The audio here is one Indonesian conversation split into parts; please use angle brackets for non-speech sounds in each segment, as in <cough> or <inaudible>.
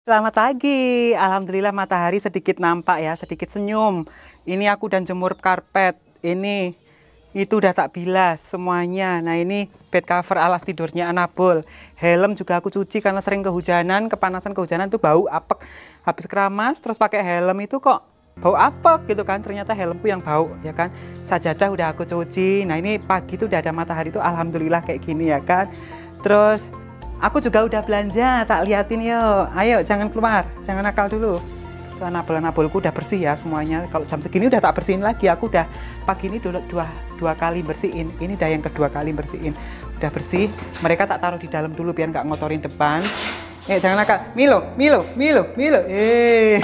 Selamat pagi, Alhamdulillah matahari sedikit nampak ya, sedikit senyum. Ini aku dan jemur karpet, ini itu udah tak bilas semuanya. Nah ini bed cover alas tidurnya Anabol. Helm juga aku cuci karena sering kehujanan, kepanasan kehujanan tuh bau apek. Habis keramas terus pakai helm itu kok bau apek gitu kan ternyata helmku yang bau ya kan sajadah udah aku cuci nah ini pagi tuh udah ada matahari tuh alhamdulillah kayak gini ya kan terus Aku juga udah belanja, tak liatin yuk. Ayo, jangan keluar, jangan nakal dulu. Nabel-nabelku udah bersih ya semuanya. Kalau jam segini udah tak bersihin lagi. Aku udah pagi ini dulu dua, dua kali bersihin. Ini udah yang kedua kali bersihin. Udah bersih. Mereka tak taruh di dalam dulu biar nggak ngotorin depan. Eh jangan nakal. Milo, Milo, Milo, Milo. Eh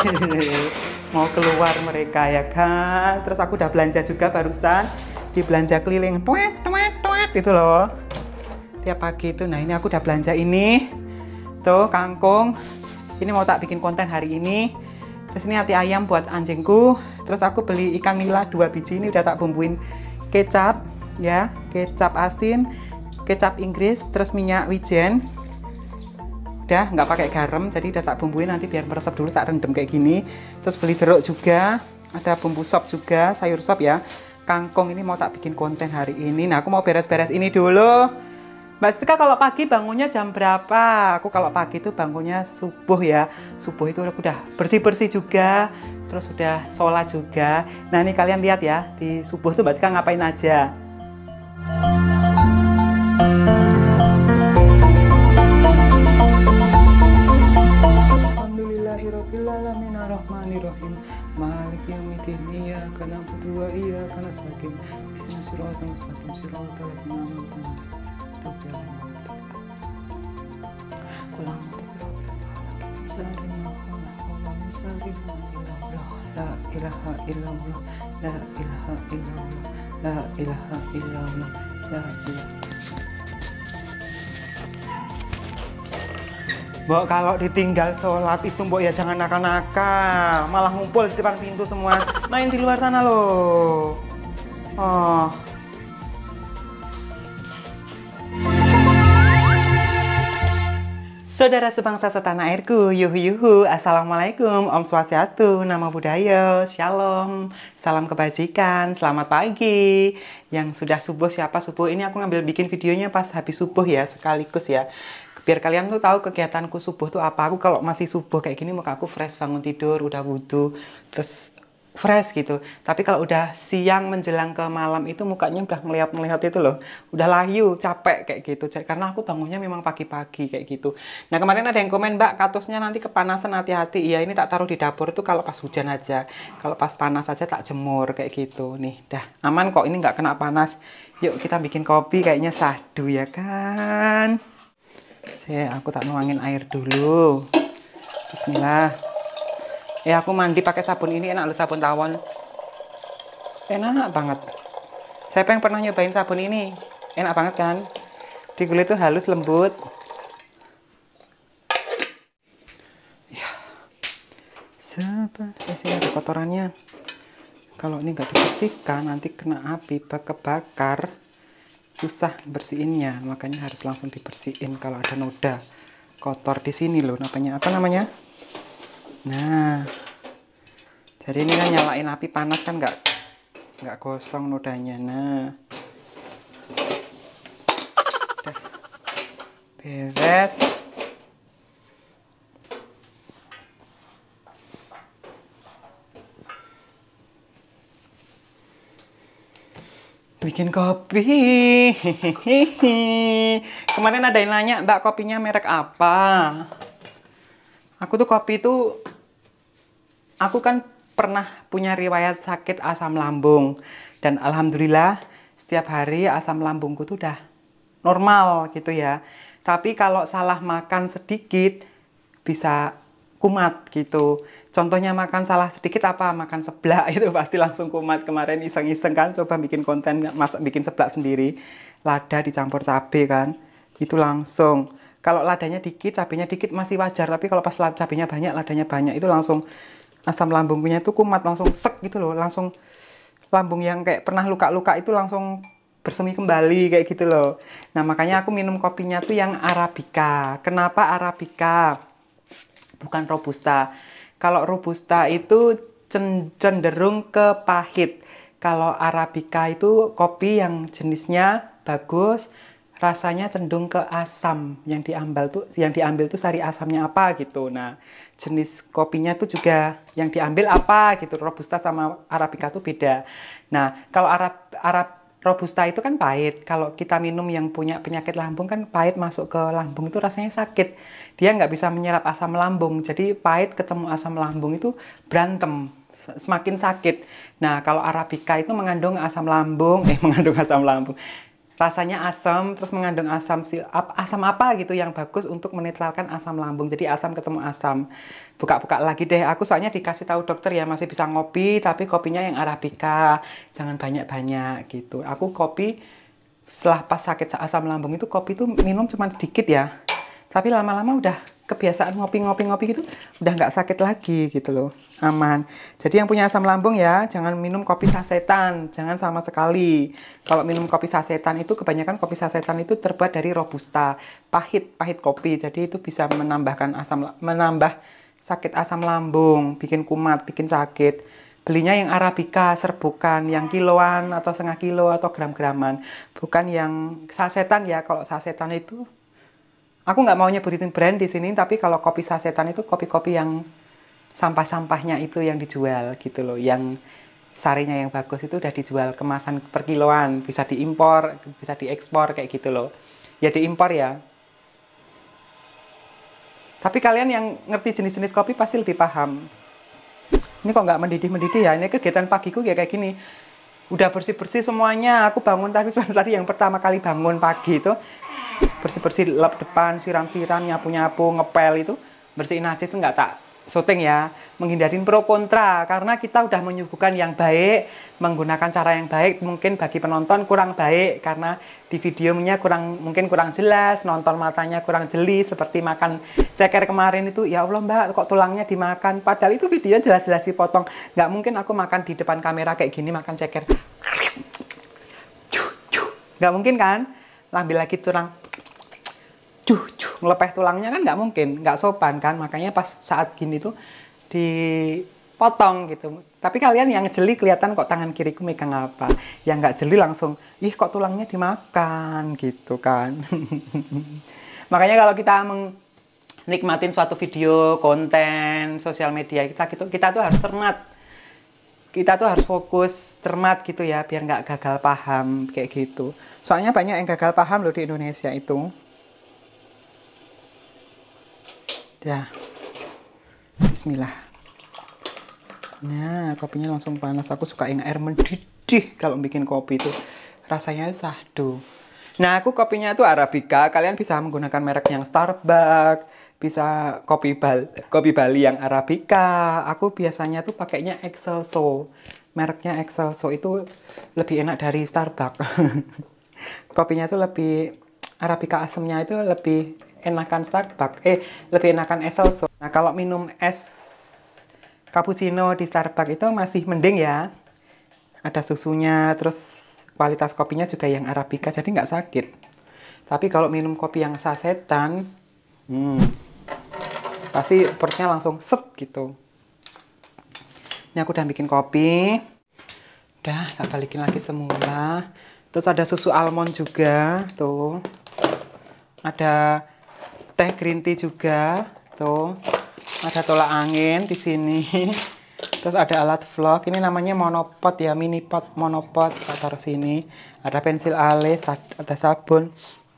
<laughs> mau keluar mereka ya kan. Terus aku udah belanja juga barusan di belanja keliling. Tuet, tuet, tuet itu loh tiap pagi itu nah ini aku udah belanja ini tuh kangkung ini mau tak bikin konten hari ini terus ini hati ayam buat anjingku terus aku beli ikan nila dua biji ini udah tak bumbuin kecap ya kecap asin kecap Inggris terus minyak wijen udah nggak pakai garam jadi udah tak bumbuin nanti biar meresap dulu tak rendem kayak gini terus beli jeruk juga ada bumbu sop juga sayur sop ya kangkung ini mau tak bikin konten hari ini nah aku mau beres-beres ini dulu Mbak Siska kalau pagi bangunnya jam berapa? Aku kalau pagi itu bangunnya subuh ya. Subuh itu udah bersih-bersih juga, terus udah sholat juga. Nah ini kalian lihat ya, di subuh tuh Mbak Siska ngapain aja. Bismillahirrahmanirrahim Malik yamidin Iya karena dua karena sakin Isna suratul mustaqim Suratul mustaqim Bok kalau ditinggal sholat itu Mbok ya jangan nakal-nakal, malah ngumpul di depan pintu semua. Main di luar sana loh. Oh. Saudara sebangsa setanah airku, yuhu yuhu, Assalamualaikum, Om Swastiastu, Nama Budaya, Shalom, Salam Kebajikan, Selamat Pagi. Yang sudah subuh siapa subuh, ini aku ngambil bikin videonya pas habis subuh ya, sekaligus ya. Biar kalian tuh tahu kegiatanku subuh tuh apa. Aku kalau masih subuh kayak gini, muka aku fresh bangun tidur, udah wudhu, terus fresh gitu. Tapi kalau udah siang menjelang ke malam itu mukanya udah melihat-melihat itu loh. Udah layu, capek kayak gitu. Karena aku bangunnya memang pagi-pagi kayak gitu. Nah kemarin ada yang komen, Mbak, katusnya nanti kepanasan hati-hati. Iya ini tak taruh di dapur itu kalau pas hujan aja. Kalau pas panas aja tak jemur kayak gitu. Nih, dah aman kok ini nggak kena panas. Yuk kita bikin kopi kayaknya sadu ya kan. Saya aku tak nuangin air dulu. Bismillah ya aku mandi pakai sabun ini enak loh sabun tawon enak enak banget siapa yang pernah nyobain sabun ini enak banget kan di kulit tuh halus lembut ya sabar ya, eh, sini ada kotorannya kalau ini nggak dibersihkan nanti kena api kebakar susah bersihinnya makanya harus langsung dibersihin kalau ada noda kotor di sini loh namanya apa namanya Nah, jadi ini kan nyalain api panas kan nggak nggak gosong nodanya. Nah, udah beres. bikin kopi <laughs> kemarin ada yang nanya mbak kopinya merek apa aku tuh kopi itu aku kan pernah punya riwayat sakit asam lambung dan alhamdulillah setiap hari asam lambungku tuh udah normal gitu ya. Tapi kalau salah makan sedikit bisa kumat gitu. Contohnya makan salah sedikit apa makan seblak <laughs> itu pasti langsung kumat. Kemarin iseng-iseng kan coba bikin konten masak bikin seblak sendiri. Lada dicampur cabe kan. Itu langsung kalau ladanya dikit, cabenya dikit masih wajar, tapi kalau pas cabenya banyak, ladanya banyak itu langsung asam lambungnya itu kumat langsung sek gitu loh langsung lambung yang kayak pernah luka-luka itu langsung bersemi kembali kayak gitu loh nah makanya aku minum kopinya tuh yang arabica kenapa arabica bukan robusta kalau robusta itu cenderung ke pahit kalau arabica itu kopi yang jenisnya bagus rasanya cenderung ke asam yang diambil tuh yang diambil tuh sari asamnya apa gitu nah jenis kopinya tuh juga yang diambil apa gitu robusta sama arabica tuh beda nah kalau arab arab robusta itu kan pahit kalau kita minum yang punya penyakit lambung kan pahit masuk ke lambung itu rasanya sakit dia nggak bisa menyerap asam lambung jadi pahit ketemu asam lambung itu berantem semakin sakit. Nah, kalau arabica itu mengandung asam lambung, <laughs> eh mengandung asam lambung, rasanya asam terus mengandung asam asam apa gitu yang bagus untuk menetralkan asam lambung jadi asam ketemu asam buka-buka lagi deh aku soalnya dikasih tahu dokter ya masih bisa ngopi tapi kopinya yang arabica jangan banyak-banyak gitu aku kopi setelah pas sakit asam lambung itu kopi itu minum cuma sedikit ya tapi lama-lama udah kebiasaan ngopi-ngopi-ngopi gitu udah nggak sakit lagi gitu loh aman jadi yang punya asam lambung ya jangan minum kopi sasetan jangan sama sekali kalau minum kopi sasetan itu kebanyakan kopi sasetan itu terbuat dari robusta pahit pahit kopi jadi itu bisa menambahkan asam menambah sakit asam lambung bikin kumat bikin sakit belinya yang arabica serbukan yang kiloan atau setengah kilo atau gram-graman bukan yang sasetan ya kalau sasetan itu Aku nggak mau nyebutin brand di sini, tapi kalau kopi sasetan itu kopi-kopi yang sampah-sampahnya itu yang dijual gitu loh, yang sarinya yang bagus itu udah dijual kemasan per kiloan, bisa diimpor, bisa diekspor kayak gitu loh. Ya diimpor ya. Tapi kalian yang ngerti jenis-jenis kopi pasti lebih paham. Ini kok nggak mendidih-mendidih ya, ini kegiatan pagiku ya kayak gini udah bersih-bersih semuanya. Aku bangun tapi <laughs> tadi yang pertama kali bangun pagi itu bersih-bersih lap depan, siram-siram, nyapu-nyapu, ngepel itu bersihin aja itu nggak tak syuting ya menghindarin pro kontra karena kita udah menyuguhkan yang baik menggunakan cara yang baik mungkin bagi penonton kurang baik karena di videonya kurang mungkin kurang jelas, nonton matanya kurang jeli seperti makan ceker kemarin itu ya Allah Mbak kok tulangnya dimakan padahal itu video jelas-jelas dipotong nggak mungkin aku makan di depan kamera kayak gini makan ceker nggak mungkin kan ambil lagi tulang cuh cuh ngelepeh tulangnya kan nggak mungkin nggak sopan kan makanya pas saat gini tuh dipotong gitu tapi kalian yang jeli kelihatan kok tangan kiriku megang apa. Yang nggak jeli langsung, ih kok tulangnya dimakan gitu kan. <laughs> Makanya kalau kita menikmatin suatu video, konten, sosial media kita gitu, kita tuh harus cermat. Kita tuh harus fokus, cermat gitu ya, biar nggak gagal paham kayak gitu. Soalnya banyak yang gagal paham loh di Indonesia itu. Ya. Bismillah. Nah, kopinya langsung panas. Aku suka yang air mendidih kalau bikin kopi itu. Rasanya sahdu. Nah, aku kopinya itu Arabica. Kalian bisa menggunakan merek yang Starbucks, bisa kopi Bal kopi Bali yang Arabica. Aku biasanya tuh pakainya Excelso. Mereknya Excelso itu lebih enak dari Starbucks. <laughs> kopinya tuh lebih Arabica asemnya itu lebih enakan Starbucks. Eh, lebih enakan Excelso. Nah, kalau minum es cappuccino di Starbucks itu masih mending ya. Ada susunya, terus kualitas kopinya juga yang Arabica, jadi nggak sakit. Tapi kalau minum kopi yang sasetan, hmm, pasti perutnya langsung set gitu. Ini aku udah bikin kopi. Udah, nggak balikin lagi semula. Terus ada susu almond juga, tuh. Ada teh green tea juga, tuh ada tolak angin di sini <laughs> terus ada alat vlog ini namanya monopod ya mini pot monopod tak taruh sini ada pensil alis ada sabun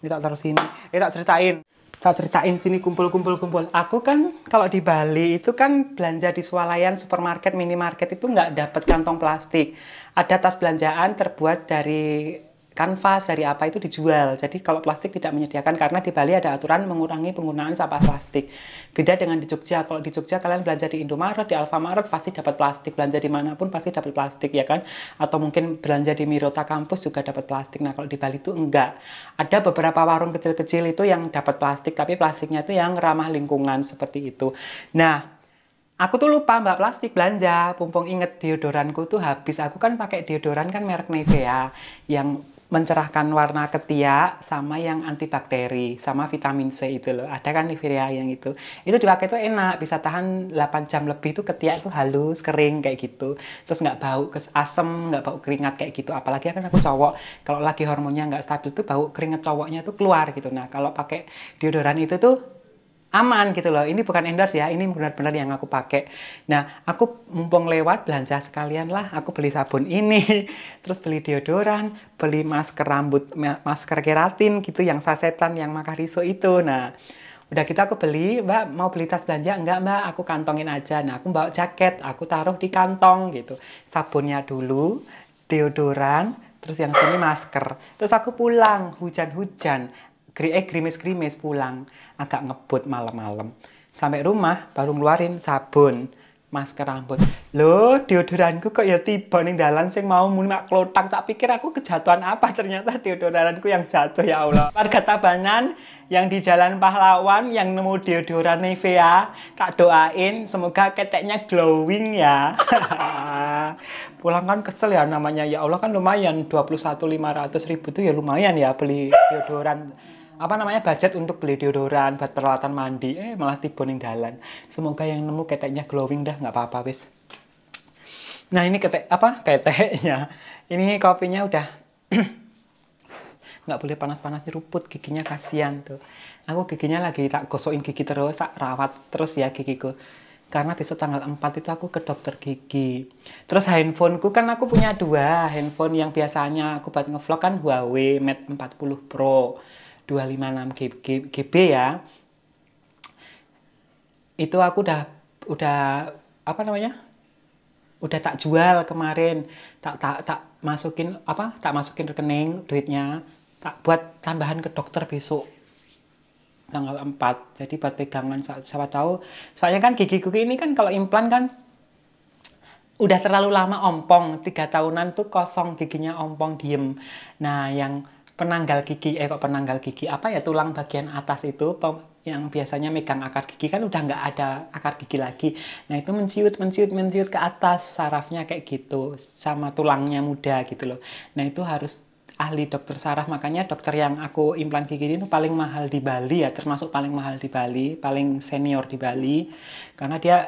ini tak taruh sini ini eh, tak ceritain tak ceritain sini kumpul kumpul kumpul aku kan kalau di Bali itu kan belanja di swalayan supermarket minimarket itu nggak dapat kantong plastik ada tas belanjaan terbuat dari kanvas, dari apa itu dijual. Jadi kalau plastik tidak menyediakan karena di Bali ada aturan mengurangi penggunaan sampah plastik. Beda dengan di Jogja. Kalau di Jogja kalian belanja di Indomaret, di Alfamaret pasti dapat plastik. Belanja di manapun pasti dapat plastik ya kan. Atau mungkin belanja di Mirota kampus juga dapat plastik. Nah kalau di Bali itu enggak. Ada beberapa warung kecil-kecil itu yang dapat plastik, tapi plastiknya itu yang ramah lingkungan seperti itu. Nah, Aku tuh lupa mbak plastik belanja, pumpung inget deodoranku tuh habis. Aku kan pakai deodoran kan merek Nivea yang mencerahkan warna ketiak sama yang antibakteri sama vitamin C itu loh ada kan Nivea yang itu itu dipakai tuh enak bisa tahan 8 jam lebih tuh ketiak tuh halus kering kayak gitu terus nggak bau kes asem nggak bau keringat kayak gitu apalagi kan aku cowok kalau lagi hormonnya nggak stabil tuh bau keringat cowoknya tuh keluar gitu nah kalau pakai deodoran itu tuh aman gitu loh. Ini bukan endorse ya, ini benar-benar yang aku pakai. Nah, aku mumpung lewat belanja sekalian lah, aku beli sabun ini, <laughs> terus beli deodoran, beli masker rambut, masker keratin gitu yang sasetan yang makariso itu. Nah, udah kita gitu aku beli, Mbak mau beli tas belanja? Enggak Mbak, aku kantongin aja. Nah, aku bawa jaket, aku taruh di kantong gitu. Sabunnya dulu, deodoran, terus yang sini masker. Terus aku pulang, hujan-hujan, eh grimis-grimis pulang agak ngebut malam-malam. Sampai rumah baru ngeluarin sabun, masker rambut. Loh, deodoranku kok ya tiba nih dalan sing mau muni mak klotak. Tak pikir aku kejatuhan apa, ternyata deodoranku yang jatuh ya Allah. Warga Tabanan yang di Jalan Pahlawan yang nemu deodoran Nivea, tak doain semoga keteknya glowing ya. <laughs> Pulang kan kesel ya namanya. Ya Allah kan lumayan 21.500 ribu tuh ya lumayan ya beli deodoran apa namanya budget untuk beli deodoran buat peralatan mandi eh malah tiba ning dalan semoga yang nemu keteknya glowing dah nggak apa-apa wis nah ini ketek apa keteknya ini kopinya udah <clears throat> nggak boleh panas-panas nyeruput giginya kasihan tuh aku giginya lagi tak gosokin gigi terus tak rawat terus ya gigiku karena besok tanggal 4 itu aku ke dokter gigi. Terus handphoneku kan aku punya dua handphone yang biasanya aku buat ngevlog kan Huawei Mate 40 Pro. 256 GB ya itu aku udah udah apa namanya udah tak jual kemarin tak tak tak masukin apa tak masukin rekening duitnya tak buat tambahan ke dokter besok tanggal 4 jadi buat pegangan siapa tahu soalnya kan gigi gigi ini kan kalau implan kan udah terlalu lama ompong tiga tahunan tuh kosong giginya ompong diem nah yang penanggal gigi eh kok penanggal gigi apa ya tulang bagian atas itu yang biasanya megang akar gigi kan udah nggak ada akar gigi lagi nah itu menciut menciut menciut ke atas sarafnya kayak gitu sama tulangnya muda gitu loh nah itu harus ahli dokter saraf makanya dokter yang aku implan gigi ini tuh paling mahal di Bali ya termasuk paling mahal di Bali paling senior di Bali karena dia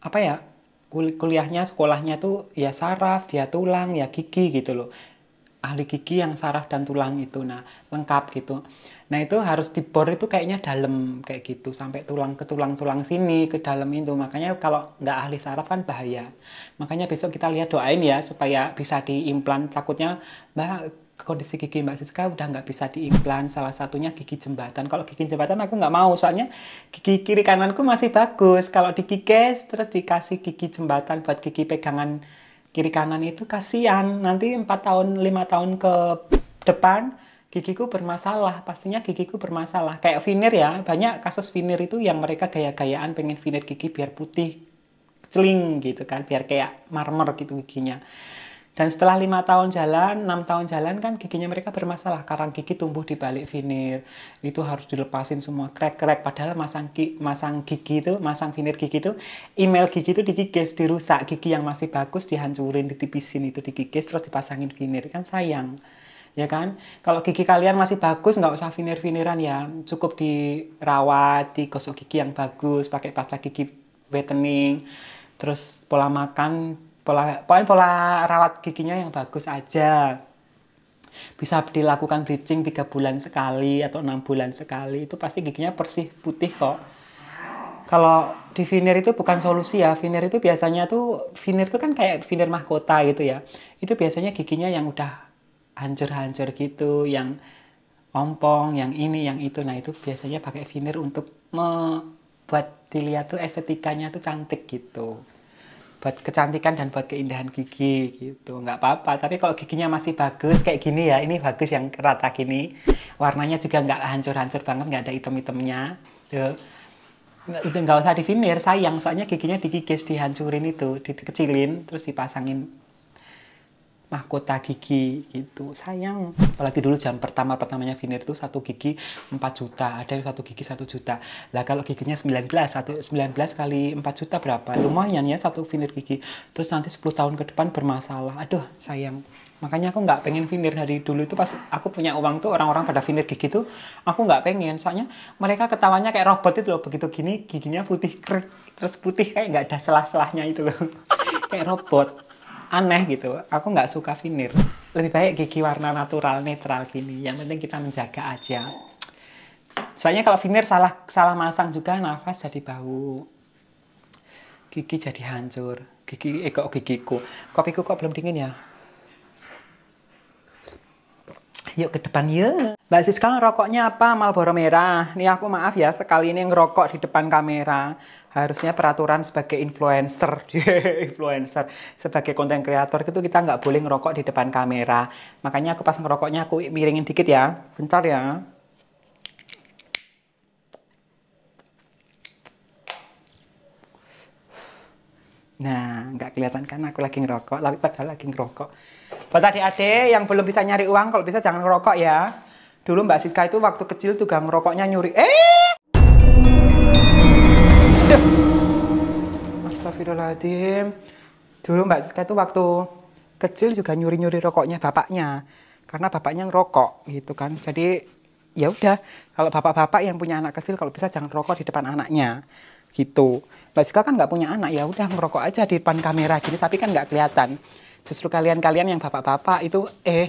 apa ya kuliahnya sekolahnya tuh ya saraf ya tulang ya gigi gitu loh ahli gigi yang saraf dan tulang itu nah lengkap gitu nah itu harus dibor itu kayaknya dalam kayak gitu sampai tulang ke tulang tulang sini ke dalam itu makanya kalau nggak ahli saraf kan bahaya makanya besok kita lihat doain ya supaya bisa diimplan takutnya mbak kondisi gigi Mbak Siska udah nggak bisa diimplan salah satunya gigi jembatan kalau gigi jembatan aku nggak mau soalnya gigi kiri kananku masih bagus kalau digiges terus dikasih gigi jembatan buat gigi pegangan kiri kanan itu kasihan nanti empat tahun lima tahun ke depan gigiku bermasalah pastinya gigiku bermasalah kayak veneer ya banyak kasus veneer itu yang mereka gaya-gayaan pengen veneer gigi biar putih celing gitu kan biar kayak marmer gitu giginya dan setelah lima tahun jalan, enam tahun jalan kan giginya mereka bermasalah. Karang gigi tumbuh di balik vinir. Itu harus dilepasin semua krek-krek. Padahal masang, gigi, masang gigi itu, masang vinir gigi itu, email gigi itu digigis, dirusak. Gigi yang masih bagus dihancurin, ditipisin itu digigis, terus dipasangin vinir. Kan sayang. Ya kan? Kalau gigi kalian masih bagus, nggak usah vinir-viniran ya. Cukup dirawat, digosok gigi yang bagus, pakai pasta gigi whitening, terus pola makan pola poin pola rawat giginya yang bagus aja bisa dilakukan bleaching tiga bulan sekali atau enam bulan sekali itu pasti giginya bersih putih kok kalau di veneer itu bukan solusi ya veneer itu biasanya tuh veneer itu kan kayak veneer mahkota gitu ya itu biasanya giginya yang udah hancur-hancur gitu yang ompong yang ini yang itu nah itu biasanya pakai veneer untuk membuat dilihat tuh estetikanya tuh cantik gitu buat kecantikan dan buat keindahan gigi gitu nggak apa-apa tapi kalau giginya masih bagus kayak gini ya ini bagus yang rata gini warnanya juga nggak hancur-hancur banget nggak ada item-itemnya itu nggak usah di finir sayang soalnya giginya digigis dihancurin itu dikecilin terus dipasangin mahkota gigi gitu sayang apalagi dulu jam pertama pertamanya veneer itu satu gigi 4 juta ada yang satu gigi satu juta lah kalau giginya 19 satu 19 kali 4 juta berapa lumayan ya satu veneer gigi terus nanti 10 tahun ke depan bermasalah aduh sayang makanya aku nggak pengen veneer dari dulu itu pas aku punya uang tuh orang-orang pada veneer gigi tuh aku nggak pengen soalnya mereka ketawanya kayak robot itu loh begitu gini giginya putih krik terus putih kayak nggak ada selah-selahnya itu loh <laughs> kayak robot aneh gitu aku nggak suka finir lebih baik gigi warna natural netral gini yang penting kita menjaga aja soalnya kalau finir salah salah masang juga nafas jadi bau gigi jadi hancur gigi eh kok gigiku kopiku kok belum dingin ya yuk ke depan yuk. Mbak Siska rokoknya apa? Marlboro merah. Nih aku maaf ya, sekali ini ngerokok di depan kamera. Harusnya peraturan sebagai influencer, <laughs> influencer sebagai konten kreator itu kita nggak boleh ngerokok di depan kamera. Makanya aku pas ngerokoknya aku miringin dikit ya. Bentar ya. Nah, nggak kelihatan kan aku lagi ngerokok, tapi padahal lagi ngerokok. Buat adik-adik yang belum bisa nyari uang, kalau bisa jangan ngerokok ya. Dulu Mbak Siska itu waktu kecil tuh gak ngerokoknya nyuri. Eh! Astagfirullahaladzim. Dulu Mbak Siska itu waktu kecil juga nyuri-nyuri rokoknya bapaknya. Karena bapaknya ngerokok gitu kan. Jadi ya udah kalau bapak-bapak yang punya anak kecil kalau bisa jangan rokok di depan anaknya gitu. Mbak Siska kan nggak punya anak ya udah merokok aja di depan kamera gini tapi kan nggak kelihatan. Justru kalian-kalian yang bapak-bapak itu, eh,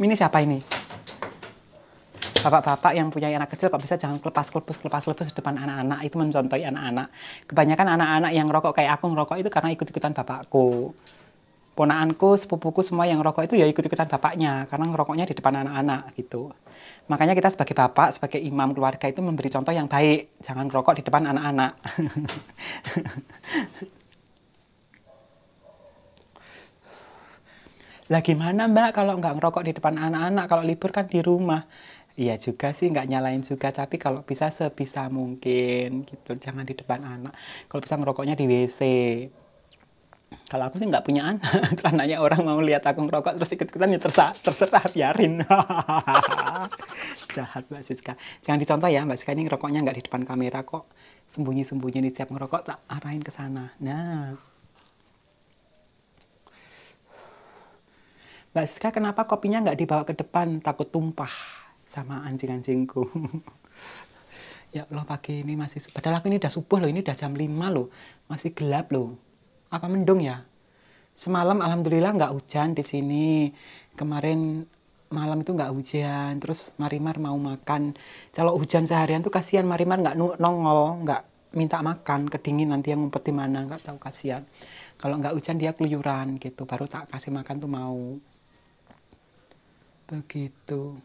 ini siapa ini? Bapak-bapak yang punya anak kecil kok bisa jangan kelepas kelepas kelepas kelepas di depan anak-anak. Itu mencontohi anak-anak. Kebanyakan anak-anak yang rokok kayak aku ngerokok itu karena ikut-ikutan bapakku. Ponaanku, sepupuku semua yang rokok itu ya ikut-ikutan bapaknya. Karena ngerokoknya di depan anak-anak gitu. Makanya kita sebagai bapak, sebagai imam keluarga itu memberi contoh yang baik. Jangan rokok di depan anak-anak. <laughs> Lah gimana mbak kalau nggak ngerokok di depan anak-anak, kalau libur kan di rumah. Iya juga sih nggak nyalain juga tapi kalau bisa sebisa mungkin gitu jangan di depan anak kalau bisa ngerokoknya di WC kalau aku sih nggak punya anak <laughs> terus anaknya orang mau lihat aku ngerokok terus ikut-ikutan ya terserah, terserah biarin <laughs> jahat Mbak Siska jangan dicontoh ya Mbak Siska ini ngerokoknya nggak di depan kamera kok sembunyi-sembunyi nih setiap ngerokok tak arahin ke sana nah Mbak Siska kenapa kopinya nggak dibawa ke depan takut tumpah sama anjing-anjingku <laughs> ya Allah pagi ini masih padahal aku ini udah subuh loh ini udah jam 5 loh masih gelap loh apa mendung ya semalam alhamdulillah nggak hujan di sini kemarin malam itu nggak hujan terus Marimar mau makan kalau hujan seharian tuh kasihan Marimar nggak nongol nggak minta makan kedingin nanti yang ngumpet di mana nggak tahu kasihan kalau nggak hujan dia keluyuran gitu baru tak kasih makan tuh mau Begitu.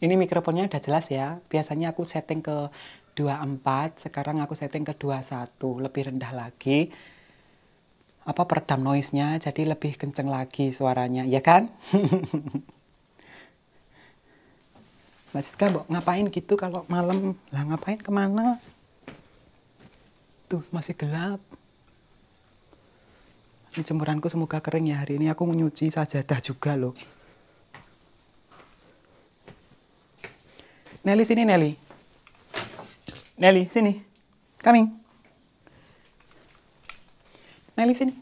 Ini mikrofonnya udah jelas ya. Biasanya aku setting ke 24, sekarang aku setting ke 21, lebih rendah lagi. Apa peredam noise-nya jadi lebih kenceng lagi suaranya, ya kan? <laughs> Masiska, mbok ngapain gitu kalau malam? Lah ngapain kemana? Tuh masih gelap. Ini jemuranku semoga kering ya hari ini. Aku nyuci dah juga loh. Nelly sini Nelly. Nelly sini. Coming. Nelly sini.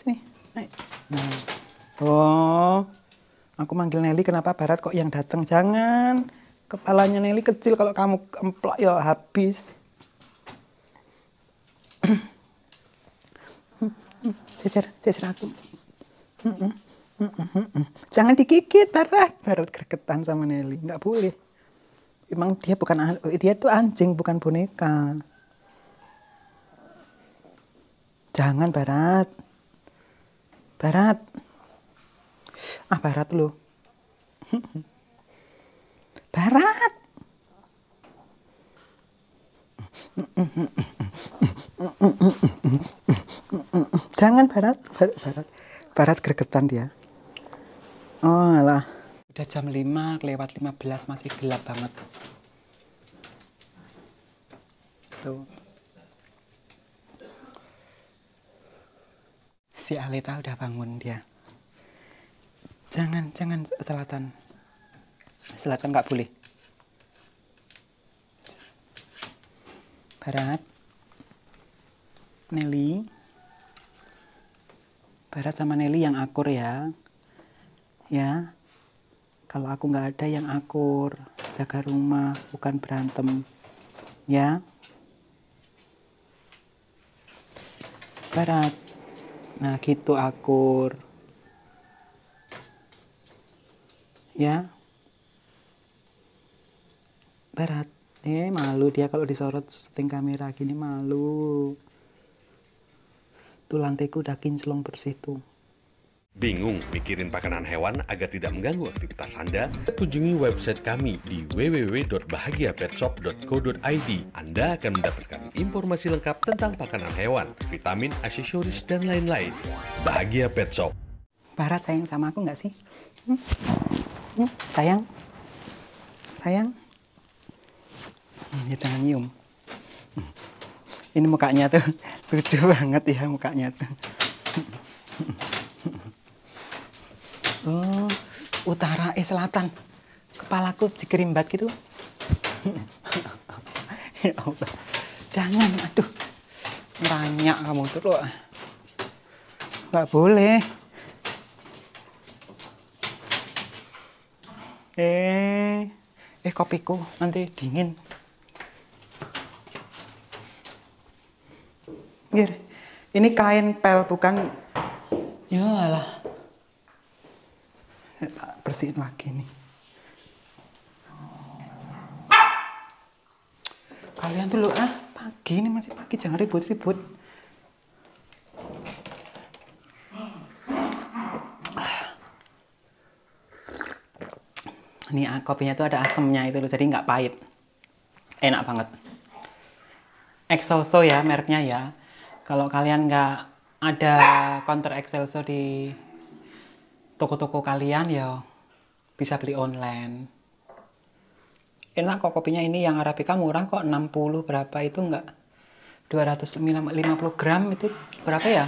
Sini. Naik. Nah. Oh. Aku manggil Nelly kenapa Barat kok yang datang? Jangan. Kepalanya Nelly kecil kalau kamu emplok ya habis. Cecer, cecer aku. Jangan digigit, Barat. Barat gregetan sama Nelly. Nggak boleh. Emang dia bukan dia tuh anjing, bukan boneka. Jangan, Barat. Barat. Ah, Barat lo. <laughs> Barat. Jangan Barat, Barat, Barat. Barat gregetan dia. Oh alah. Udah jam 5, lewat 15 masih gelap banget. Tuh. Si Alita udah bangun dia. Jangan, jangan selatan. Selatan nggak boleh. Barat. Nelly Barat sama Nelly yang akur ya ya kalau aku nggak ada yang akur jaga rumah bukan berantem ya Barat nah gitu akur ya Barat eh malu dia kalau disorot setting kamera gini malu Tulang teku udah kinclong bersitu. Bingung mikirin pakanan hewan agar tidak mengganggu aktivitas Anda? Kunjungi website kami di www.bahagiapetshop.co.id. Anda akan mendapatkan informasi lengkap tentang pakanan hewan, vitamin, aksesoris, dan lain-lain. Bahagia Pet Shop. Barat sayang sama aku nggak sih? Hmm? hmm? Sayang? Sayang? Hmm, ya jangan nyium. Hmm ini mukanya tuh <laughs> lucu banget ya mukanya tuh oh utara eh selatan kepalaku dikerimbat gitu <laughs> ya Allah jangan aduh nanya kamu tuh loh nggak boleh eh eh kopiku nanti dingin Gir, Ini kain pel bukan Ya lah. Eh, ah, bersihin lagi nih. Kalian dulu ah, pagi ini masih pagi jangan ribut-ribut. Ini ah, kopinya tuh ada asemnya itu loh, jadi nggak pahit. Enak banget. Excelso ya, mereknya ya kalau kalian nggak ada counter Excelso di toko-toko kalian ya bisa beli online enak kok kopinya ini yang Arabica murah kok 60 berapa itu enggak 250 gram itu berapa ya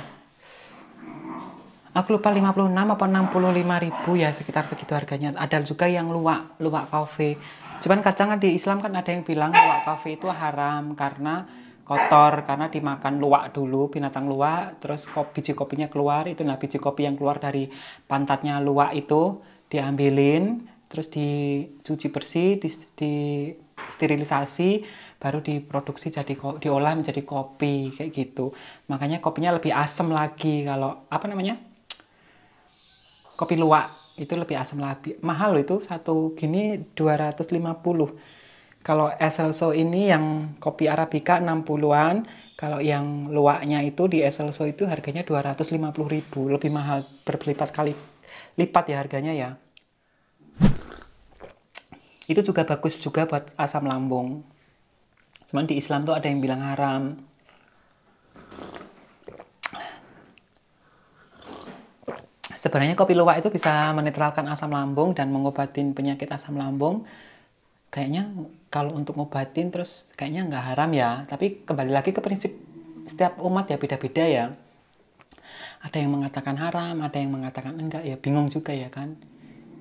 aku lupa 56 apa 65 ribu ya sekitar segitu harganya ada juga yang luwak luwak kafe cuman kadang kan di Islam kan ada yang bilang luwak kafe itu haram karena kotor karena dimakan luak dulu binatang luak terus kopi, biji kopinya keluar itu nah biji kopi yang keluar dari pantatnya luak itu diambilin terus dicuci bersih di, di sterilisasi baru diproduksi jadi diolah menjadi kopi kayak gitu makanya kopinya lebih asam lagi kalau apa namanya kopi luak itu lebih asam lagi mahal itu satu gini 250 kalau Eselso ini yang kopi Arabica 60-an, kalau yang luaknya itu di Eselso itu harganya 250.000, lebih mahal berlipat kali lipat ya harganya ya. Itu juga bagus juga buat asam lambung. Cuman di Islam tuh ada yang bilang haram. Sebenarnya kopi luwak itu bisa menetralkan asam lambung dan mengobatin penyakit asam lambung kayaknya kalau untuk ngobatin terus kayaknya nggak haram ya tapi kembali lagi ke prinsip setiap umat ya beda-beda ya ada yang mengatakan haram ada yang mengatakan enggak ya bingung juga ya kan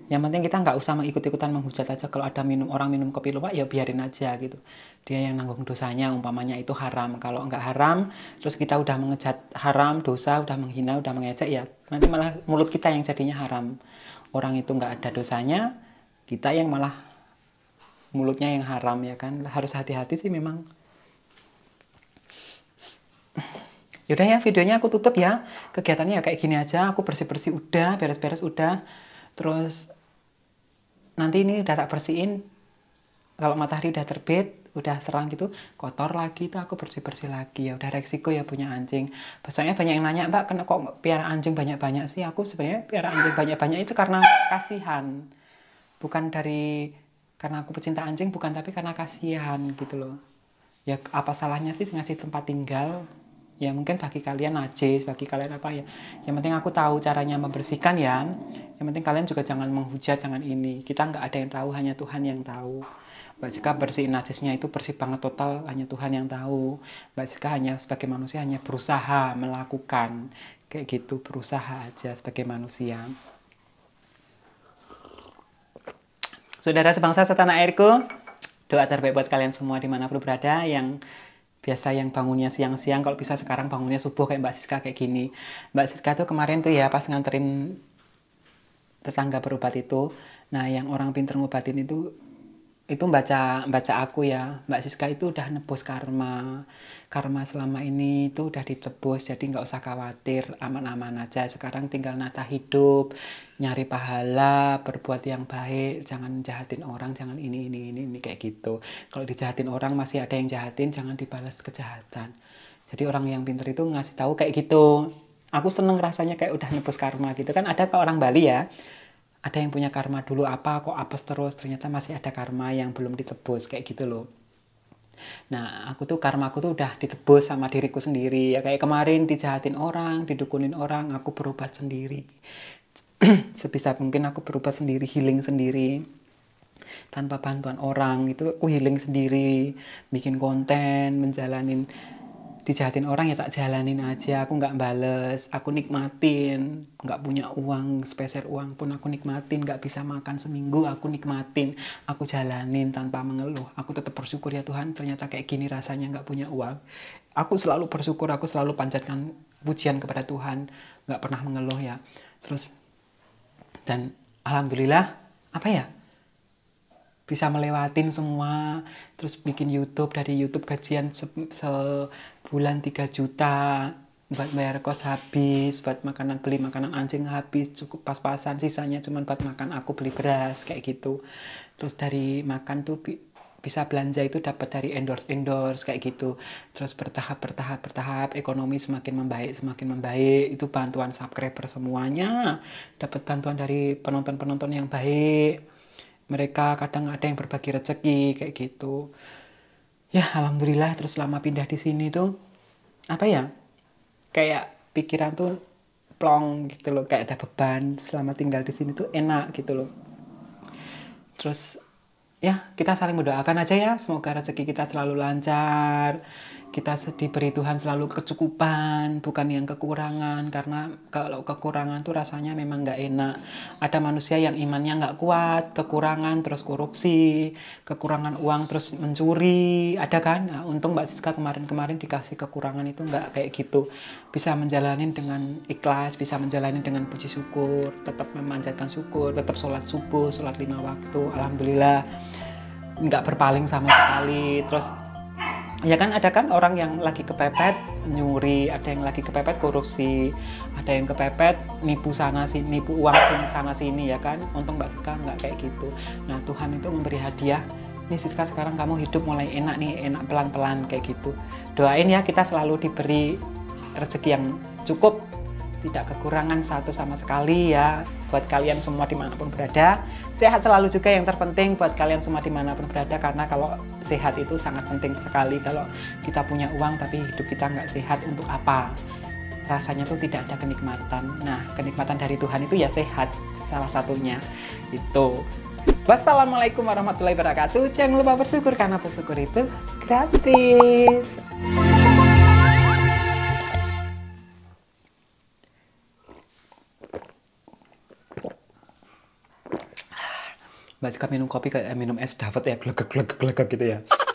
yang penting kita nggak usah mengikut-ikutan menghujat aja kalau ada minum orang minum kopi luwak ya biarin aja gitu dia yang nanggung dosanya umpamanya itu haram kalau nggak haram terus kita udah mengejat haram dosa udah menghina udah mengejek ya nanti malah mulut kita yang jadinya haram orang itu nggak ada dosanya kita yang malah mulutnya yang haram ya kan harus hati-hati sih memang Yaudah ya videonya aku tutup ya. Kegiatannya ya kayak gini aja. Aku bersih-bersih udah, beres-beres udah. Terus nanti ini udah tak bersihin. Kalau matahari udah terbit, udah terang gitu, kotor lagi itu aku bersih-bersih lagi ya. Udah resiko ya punya anjing. Biasanya banyak yang nanya, Mbak, kenapa kok piara anjing banyak-banyak sih? Aku sebenarnya piara anjing banyak-banyak itu karena kasihan. Bukan dari karena aku pecinta anjing bukan tapi karena kasihan gitu loh ya apa salahnya sih ngasih tempat tinggal ya mungkin bagi kalian najis bagi kalian apa ya yang penting aku tahu caranya membersihkan ya yang penting kalian juga jangan menghujat jangan ini kita nggak ada yang tahu hanya Tuhan yang tahu Mbak Sika bersihin najisnya itu bersih banget total hanya Tuhan yang tahu Mbak Sika hanya sebagai manusia hanya berusaha melakukan kayak gitu berusaha aja sebagai manusia Saudara sebangsa setanah airku, doa terbaik buat kalian semua dimanapun berada yang biasa yang bangunnya siang-siang kalau bisa sekarang bangunnya subuh kayak Mbak Siska kayak gini Mbak Siska tuh kemarin tuh ya pas nganterin tetangga berobat itu nah yang orang pinter ngobatin itu itu baca baca aku ya Mbak Siska itu udah nebus karma karma selama ini itu udah ditebus jadi nggak usah khawatir aman-aman aja sekarang tinggal nata hidup nyari pahala berbuat yang baik jangan jahatin orang jangan ini ini ini ini kayak gitu kalau dijahatin orang masih ada yang jahatin jangan dibalas kejahatan jadi orang yang pintar itu ngasih tahu kayak gitu aku seneng rasanya kayak udah nebus karma gitu kan ada ke orang Bali ya ada yang punya karma dulu apa kok apes terus ternyata masih ada karma yang belum ditebus kayak gitu loh Nah, aku tuh karma aku tuh udah ditebus sama diriku sendiri. Ya kayak kemarin dijahatin orang, didukunin orang, aku berobat sendiri. <clears throat> Sebisa mungkin aku berobat sendiri, healing sendiri. Tanpa bantuan orang itu aku healing sendiri, bikin konten, menjalanin dijahatin orang ya tak jalanin aja aku nggak bales aku nikmatin nggak punya uang speser uang pun aku nikmatin nggak bisa makan seminggu aku nikmatin aku jalanin tanpa mengeluh aku tetap bersyukur ya Tuhan ternyata kayak gini rasanya nggak punya uang aku selalu bersyukur aku selalu panjatkan pujian kepada Tuhan nggak pernah mengeluh ya terus dan alhamdulillah apa ya bisa melewatin semua terus bikin YouTube dari YouTube gajian se sebulan 3 juta buat bayar kos habis buat makanan beli makanan anjing habis cukup pas-pasan sisanya cuma buat makan aku beli beras kayak gitu terus dari makan tuh bi bisa belanja itu dapat dari endorse endorse kayak gitu terus bertahap bertahap bertahap ekonomi semakin membaik semakin membaik itu bantuan subscriber semuanya dapat bantuan dari penonton penonton yang baik mereka kadang ada yang berbagi rezeki kayak gitu ya alhamdulillah terus lama pindah di sini tuh apa ya kayak pikiran tuh plong gitu loh kayak ada beban selama tinggal di sini tuh enak gitu loh terus ya kita saling mendoakan aja ya semoga rezeki kita selalu lancar kita diberi Tuhan selalu kecukupan, bukan yang kekurangan. Karena kalau kekurangan tuh rasanya memang nggak enak. Ada manusia yang imannya nggak kuat, kekurangan terus korupsi, kekurangan uang terus mencuri, ada kan? Nah, untung Mbak Siska kemarin-kemarin dikasih kekurangan itu nggak kayak gitu. Bisa menjalani dengan ikhlas, bisa menjalani dengan puji syukur, tetap memanjatkan syukur, tetap sholat subuh, sholat lima waktu, alhamdulillah nggak berpaling sama sekali, terus ya kan ada kan orang yang lagi kepepet nyuri ada yang lagi kepepet korupsi ada yang kepepet nipu sana sini nipu uang sini sana sini ya kan untung mbak Siska nggak kayak gitu nah Tuhan itu memberi hadiah nih Siska sekarang kamu hidup mulai enak nih enak pelan pelan kayak gitu doain ya kita selalu diberi rezeki yang cukup tidak kekurangan satu sama sekali ya buat kalian semua dimanapun berada sehat selalu juga yang terpenting buat kalian semua dimanapun berada karena kalau sehat itu sangat penting sekali kalau kita punya uang tapi hidup kita nggak sehat untuk apa rasanya tuh tidak ada kenikmatan nah kenikmatan dari Tuhan itu ya sehat salah satunya itu Wassalamualaikum warahmatullahi wabarakatuh. Jangan lupa bersyukur karena bersyukur itu gratis. Mbak Cika minum kopi kayak minum es dapat ya, glegek glegek glegek gitu ya.